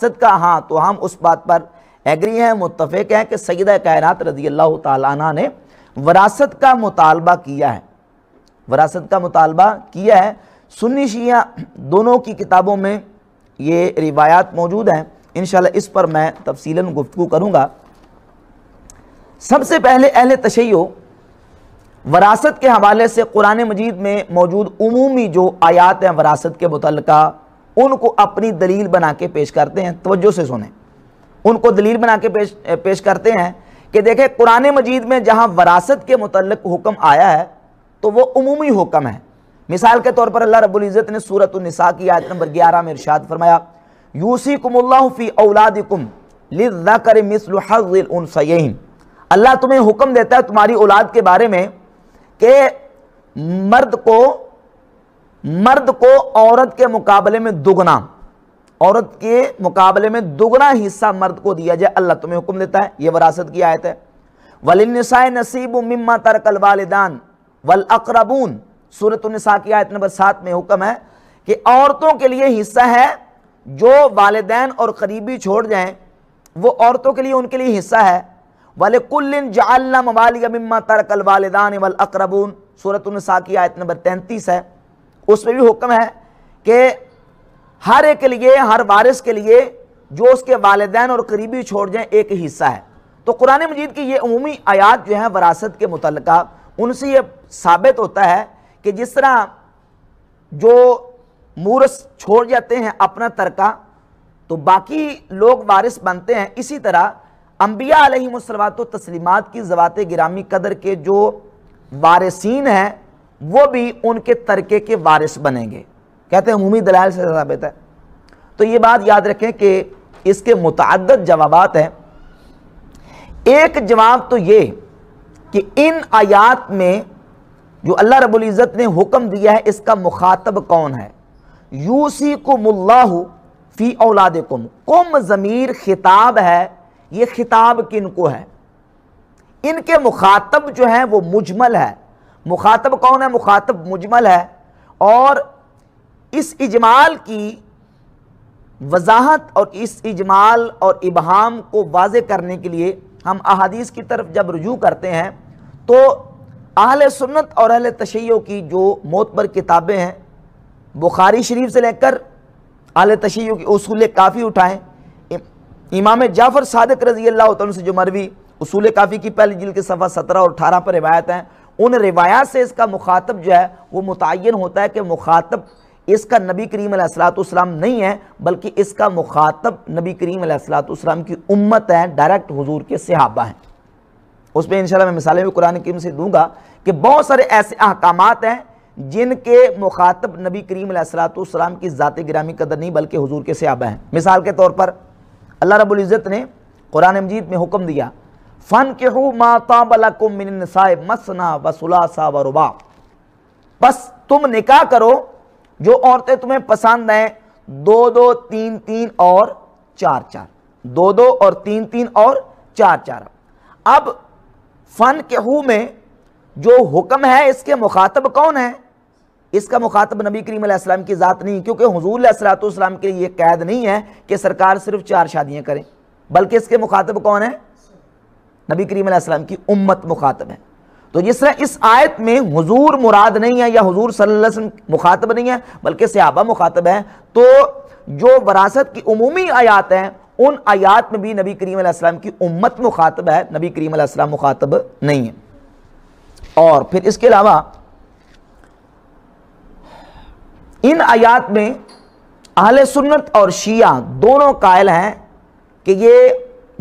सदका हाँ तो हम उस बात पर एग्री हैं मुतफ़ हैं कि सईद कायनत रजी अल्लाह तला ने वरासत का मुतालबा किया है वरासत का मुतालबा किया है सुन्नी शिया दोनों की किताबों में ये रिवायात मौजूद हैं इन इस पर मैं तफसीला गुफ्तु करूँगा सबसे पहले अहल तशैयो वरासत के हवाले से कुरान मजीद में मौजूद उमूमी जो आयात हैं वरासत के मुतल उनको अपनी दलील बना के पेश करते हैं तवज्जो से सुने उनको दलील बना के पेश पेश करते हैं कि देखें कुरान मजीद में जहाँ वरासत के मुतलक हुक्म आया है तो वो अमूमी हुक्म है मिसाल के तौर पर अल्लाह रबुल्ज़त ने सूरत निसा की आयत नंबर ग्यारह में इरशाद फरमाया यूसी कुमल्लाफ़ी औलादिकुम लिकर मिसल अल्लाह तुम्हें हुक्म देता है तुम्हारी औलाद के बारे में कि मर्द को मर्द को औरत के मुकाबले में दोगुना औरत के मुकाबले में दोगुना हिस्सा मर्द को दिया जाए अल्लाह तुम्हें हुक्म देता है यह वरासत की आयत है वलिनसाय नसीब मिम्मा तरकल वालदान वल अकरबून सूरत नसा की आयत नंबर सात में हुक्म है कि औरतों के लिए हिस्सा है जो वालदेन और करीबी छोड़ जाएं वो औरतों के लिए उनके लिए हिस्सा है वाले कुल्लिन जाल मवालिया मिम्मा तरकल वालदान वल अकरबून सूरत नसा की आयत नंबर तैंतीस है उसमें भी हुक्म है कि हर एक के लिए हर वारिस के लिए जो उसके वालदे और करीबी छोड़ जाए एक हिस्सा है तो कुरान मजीद की ये अमूमी आयात जो है वरासत के मुतल उनसे ये साबित होता है कि जिस तरह जो मूरस छोड़ जाते हैं अपना तरका तो बाकी लोग वारिस बनते हैं इसी तरह अम्बिया अलहमसलात तस्लिमात की जवात गिरामी कदर के जो वारसिन हैं वो भी उनके तरके के वारिस बनेंगे कहते हैं मुमी दलाल से साबित है तो ये बात याद रखें कि इसके मुतद जवाब हैं एक जवाब तो ये कि इन आयात में जो अल्लाह रब्बुल इज़्ज़त ने हुक्म दिया है इसका मुखातब कौन है यूसी कुमुल्लाहु फ़ी औलाद कुम कुम ज़मीर खिताब है ये खिताब किन को है इनके मुखातब जो हैं वो मुजमल है मुखातब कौन है मुखातब मुजमल है और इस इजमाल की वजाहत और इस इजमाल और इबहम को वाज करने के लिए हम अहादीस की तरफ जब रजू करते हैं तो अहल सुन्नत और अहल तशैयों की जो मोतबर किताबें हैं बुखारी शरीफ से लेकर अहल तशैयों के असूल काफ़ी उठाएँ इमाम जाफ़र सदक रजी अल्लाह से जो मरवी असूल काफ़ी की पहली जिल के सफ़ा सत्रह और अठारह पर रिवायत हैं उन रिवायात से इसका मुखातब जो है वो मुतन होता है कि मुखातब इसका नबी करीम सलाम नहीं है बल्कि इसका मुखातब नबी करीम सलाम की उम्मत है डायरेक्ट हजूर के सहाबा हैं उसमें इंशाल्लाह मैं मिसालें भी कुरान करीम से दूंगा कि बहुत सारे ऐसे अहकाम हैं जिनके मुखातब नबी करीम सलाम की ज़ात ग्रामी कदर नहीं बल्कि हजूर के सहाबा हैं मिसाल के तौर पर अल्लाह रबुल्ज़त ने कुरान मजीद में हुक्म दिया फन के हो माता मसना वसुलासा वरुबा बस तुम निकाह करो जो औरतें तुम्हें पसंद हैं दो दो तीन तीन और चार चार दो दो और तीन तीन और चार चार अब फन के हु में जो हुक्म है इसके मुखातब कौन है इसका मुखातब नबी करीम की ज़ात नहीं क्योंकि हजूर सलातम के लिए ये कैद नहीं है कि सरकार सिर्फ चार शादियां करें बल्कि इसके मुखातब कौन है नबी करीम सलाम की उम्मत मुखातब है तो जिस तरह इस आयत में हुजूर मुराद नहीं है या हुजूर सल्लल्लाहु अलैहि वसल्लम मुखातब नहीं है बल्कि सहाबा मुखातब है तो जो वरासत की उमूमी आयात हैं उन आयात में भी नबी करीम सलाम की उम्मत मुखातब है नबी करीम सलाम मुखातब नहीं है और फिर इसके अलावा इन आयात में अहल सुन्नत और शिया दोनों कायल हैं कि ये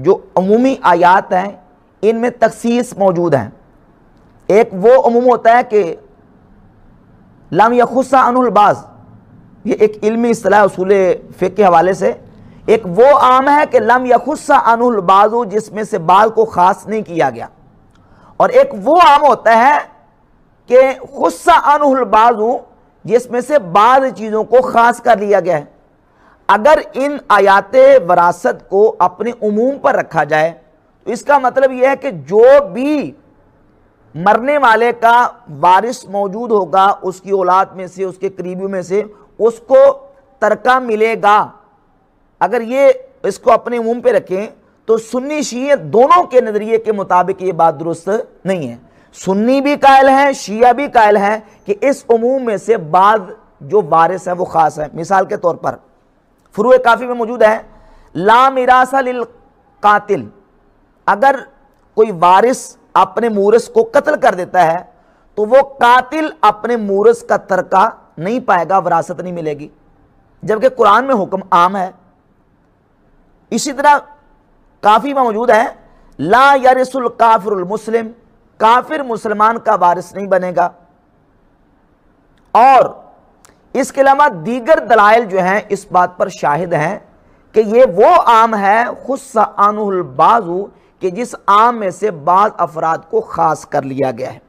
जो अमूमी आयात हैं इनमें तखसीस मौजूद है एक वो अमूम होता है कि लाम यखुसा अनुलबाज ये एक इल्मी असलाह असूल फ़िक के हवाले से एक वो आम है कि लम यखुस्सा अनबाजू जिसमें से बाल को ख़ास नहीं किया गया और एक वो आम होता है कि गुस्सा अनबाजू जिसमें से बाद चीज़ों को ख़ास कर लिया गया है अगर इन आयात वरासत को अपने उमूम पर रखा जाए तो इसका मतलब यह है कि जो भी मरने वाले का वारिस मौजूद होगा उसकी औलाद में से उसके करीबियों में से उसको तरका मिलेगा अगर ये इसको अपने मुंह पे रखें तो सुन्नी शीय दोनों के नज़रिए के मुताबिक ये बात दुरुस्त नहीं है सुन्नी भी कायल है शिया भी कायल है कि इस उमूम में से बाद जो वारिस है वो ख़ास है मिसाल के तौर पर फ्रू काफ़ी में मौजूद है ला मिरासा लिल कातिल अगर कोई वारिस अपने मूरस को कत्ल कर देता है तो वो कातिल अपने मूरस का तरका नहीं पाएगा वरासत नहीं मिलेगी जबकि कुरान में हुक्म आम है इसी तरह काफ़ी में मौजूद है ला यारिसुल काफिर मुस्लिम काफिर मुसलमान का वारिस नहीं बनेगा और इसके अलावा दीगर दलाइल जो हैं इस बात पर शाहिद हैं कि ये वो आम है खुस्सा आनुल बाजू कि जिस आम में से बाद अफराद को खास कर लिया गया है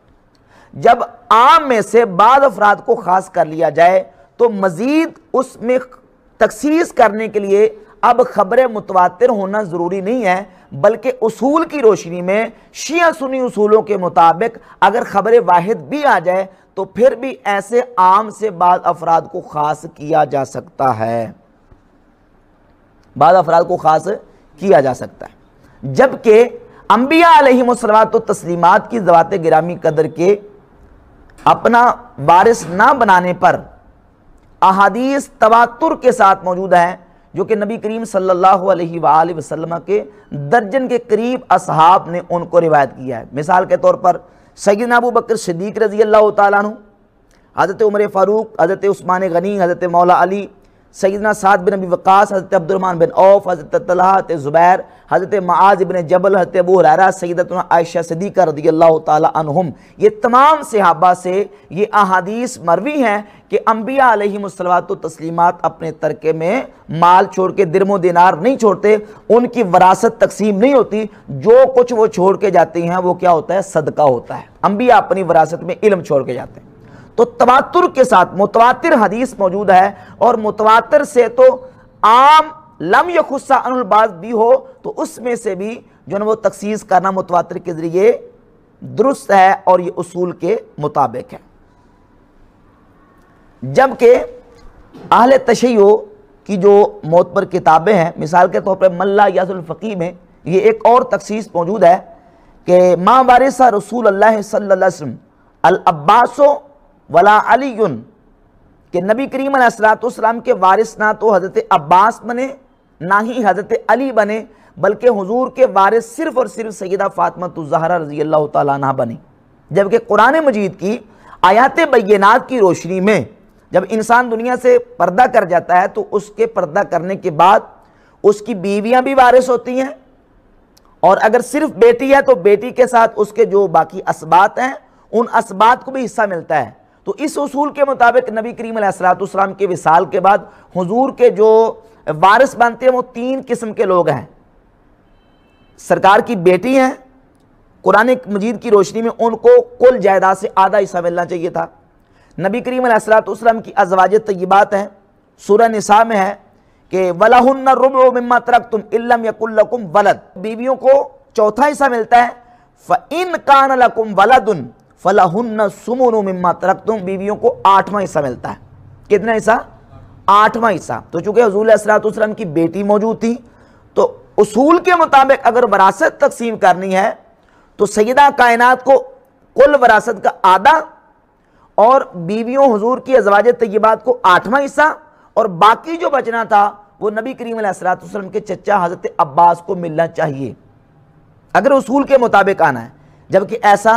जब आम में से बाद अफराद को खास कर लिया जाए तो मज़ीद उसमें तखसीस करने के लिए अब खबरें मुतवातिर होना ज़रूरी नहीं है बल्कि उसूल की रोशनी में शिया सुनी उसूलों के मुताबिक अगर खबरें वाहिद भी आ जाए तो फिर भी ऐसे आम से बाद अफराद को खास किया जा सकता है बाद अफराद को खास किया जा सकता है जबकि अम्बिया तो तस्लीमत की ज़वात ग्रामी कदर के अपना वारिस ना बनाने पर अहादीस तवातुर के साथ मौजूद हैं जो कि नबी करीम सल्लल्लाहु अलैहि वसल्लम के दर्जन के करीब असहाब ने उनको रिवायत किया है मिसाल के तौर पर सईद नबू बकर सिद्दीक रजी अल्लाह तु हज़रत उमर फ़ारूक हज़रत उस्मान गनी हज़रत मौला अली सईदना साद बिन अबी वक़ास हज़रत अब्दुलरमान बिन औफ हज़रत तला ज़ुबैर हज़रत माज बिन जबल हज़रत अबू हरारा सैदत आयशा का रदी अल्लाह तहम ये तमाम सिहाबा से ये अहादीस मरवी हैं कि अम्बिया तो तस्लीमत अपने तरके में माल छोड़ के दरमो दिनार नहीं छोड़ते उनकी वरासत तकसीम नहीं होती जो कुछ वो छोड़ के जाती हैं वो क्या होता है सदका होता है अम्बिया अपनी वरासत में इलम छोड़ के जाते हैं तो तवातुर के साथ मुतवातिर हदीस मौजूद है और मुतवातिर से तो आम लम या खुस्सा अनुलबाज भी हो तो उसमें से भी जो है वो तखसीस करना मुतवातिर के ज़रिए दुरुस्त है और ये उसूल के मुताबिक है जबकि आहल तशैयो की जो मौत पर किताबें हैं मिसाल के तौर पर मल्ला यासुलफ़ी में ये एक और तख्सीस मौजूद है कि माँ वारिसा रसूल अल्लाह सल्लम अल वला अली के नबी करीम असलातम के वारिस ना तो हज़रत अब्बास बने ना ही हज़रत अली बने बल्कि हुजूर के वारिस सिर्फ और सिर्फ सैदा ज़हरा रजी अल्लाह तह बने जबकि कुरान मजीद की आयात बैनात की रोशनी में जब इंसान दुनिया से पर्दा कर जाता है तो उसके पर्दा करने के बाद उसकी बीवियाँ भी वारिस होती हैं और अगर सिर्फ बेटी है तो बेटी के साथ उसके जो बाकी इसबात हैं उन इसबात को भी हिस्सा मिलता है तो इस असूल के मुताबिक नबी करीम असलातम के विसाल के बाद हजूर के जो वारिस बनते हैं वो तीन किस्म के लोग हैं सरकार की बेटी हैं कुरान मजीद की रोशनी में उनको कुल जायदाद से आधा हिस्सा मिलना चाहिए था नबी करीम असलातम की अजवाज तयबात हैं सूर नसा में है कि वलाहन्ना रुब मम्मा तरक तुम इलम यकुल्लकुम वलद बीवियों को चौथा हिस्सा मिलता है फ़ इन कान लकुम वलदन फलाहुन्न सुमुन मिम्मा तरक तुम बीवियों को आठवां हिस्सा मिलता है कितना हिस्सा आठवां हिस्सा तो चूंकि हजूल असरातम की बेटी मौजूद थी तो उसूल के मुताबिक अगर वरासत तकसीम करनी है तो सैदा कायनात को कुल वरासत का आधा और बीवियों हजूर की अजवाज तयबात को आठवां हिस्सा और बाकी जो बचना था वो नबी करीम असरातम के चचा हज़रत अब्बास को मिलना चाहिए अगर उसूल के मुताबिक आना है जबकि ऐसा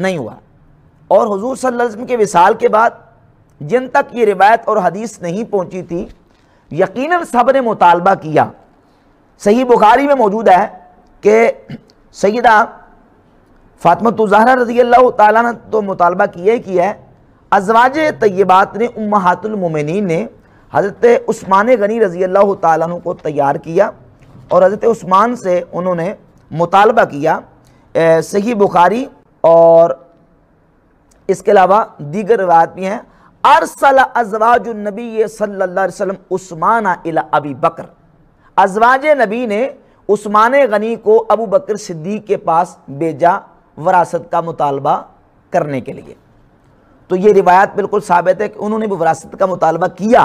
नहीं हुआ और हजूर सल्लम के विसाल के बाद जिन तक ये रिवायत और हदीस नहीं पहुँची थी यकीन सब ने मुतालबा किया सही बुखारी में मौजूद है कि सयदा फातमत जहरा रजी अल्लाह ने तो मुतालबा किया ही किया है अजवाज तय्यबात ने उमहातुलमिन ने हज़रत उस्मान गनी रजी अल्लाह तु को तैयार किया और हज़रत उस्मान से उन्होंने मुतालबा किया सही बुखारी और इसके अलावा दीगर रवायत भी हैं अरसल अजवाज नबी सल्लाम उस्मान इला अबी बकर अजवाज नबी ने उस्मान गनी को अबू बकर सिद्दीक के पास भेजा वरासत का मुतालबा करने के लिए तो ये रिवायत बिल्कुल साबित है कि उन्होंने भी वरासत का मुतालबा किया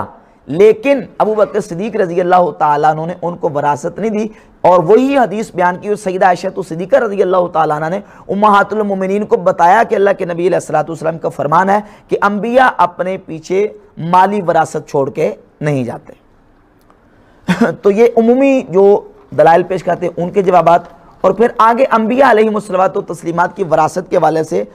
लेकिन अबू बकर सिद्दीक रजी अल्लाह तु ने उनको वरासत नहीं दी और वही हदीस बयान की सईद आयशा तो सिद्दीक़ा रजी अल्लाह तु ने उमातुलमिन को बताया कि अल्लाह के नबी सलाम का फरमान है कि अम्बिया अपने पीछे माली वरासत छोड़ के नहीं जाते तो ये उमूमी जो दलाइल पेश करते हैं उनके जवाब और फिर आगे अम्बिया अलैहिस्सलातु तस्लीमात की वरासत के वाले से